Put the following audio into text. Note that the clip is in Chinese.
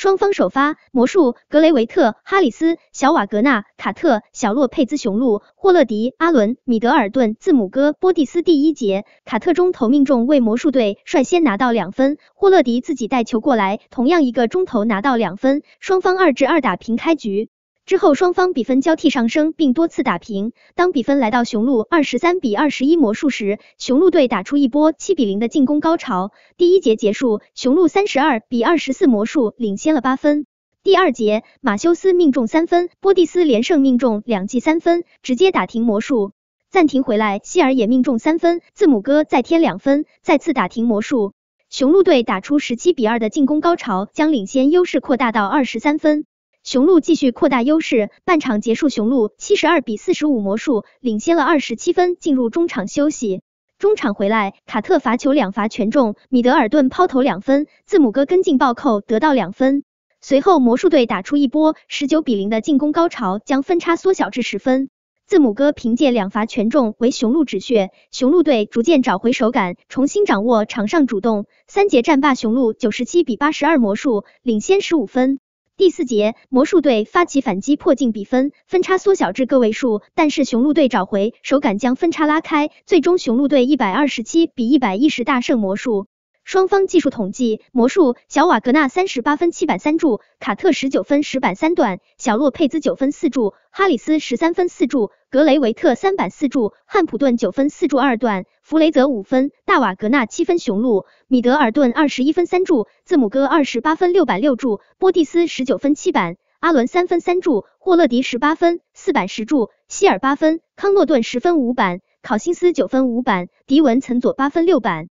双方首发，魔术格雷维特、哈里斯、小瓦格纳、卡特、小洛佩兹；雄鹿霍勒迪、阿伦、米德尔顿、字母哥、波蒂斯。第一节，卡特中投命中，为魔术队率先拿到两分；霍勒迪自己带球过来，同样一个中投拿到两分，双方二至二打平，开局。之后双方比分交替上升，并多次打平。当比分来到雄鹿二十三比二十一魔术时，雄鹿队打出一波七比零的进攻高潮。第一节结束，雄鹿三十二比二十四魔术领先了八分。第二节，马修斯命中三分，波蒂斯连胜命中两记三分，直接打停魔术。暂停回来，希尔也命中三分，字母哥再添两分，再次打停魔术。雄鹿队打出十七比二的进攻高潮，将领先优势扩大到二十三分。雄鹿继续扩大优势，半场结束，雄鹿七十二比四十五，魔术领先了二十七分，进入中场休息。中场回来，卡特罚球两罚全中，米德尔顿抛投两分，字母哥跟进暴扣得到两分。随后，魔术队打出一波十九比零的进攻高潮，将分差缩小至十分。字母哥凭借两罚全中为雄鹿止血，雄鹿队逐渐找回手感，重新掌握场上主动。三节战罢，雄鹿九十七比八十二，魔术领先十五分。第四节，魔术队发起反击，迫近比分，分差缩小至个位数。但是雄鹿队找回手感，将分差拉开。最终，雄鹿队一百二十七比一百一十大胜魔术。双方技术统计：魔术小瓦格纳三十八分七板三助，卡特十九分十板三断，小洛佩兹九分四助，哈里斯十三分四助，格雷维特三板四助，汉普顿九分四助二段，弗雷泽五分，大瓦格纳七分，雄鹿米德尔顿二十一分三助，字母哥二十八分六板六助，波蒂斯十九分七板，阿伦三分三助，霍勒迪十八分四板十助，希尔八分，康诺顿十分五板，考辛斯九分五板，迪文岑佐八分六板。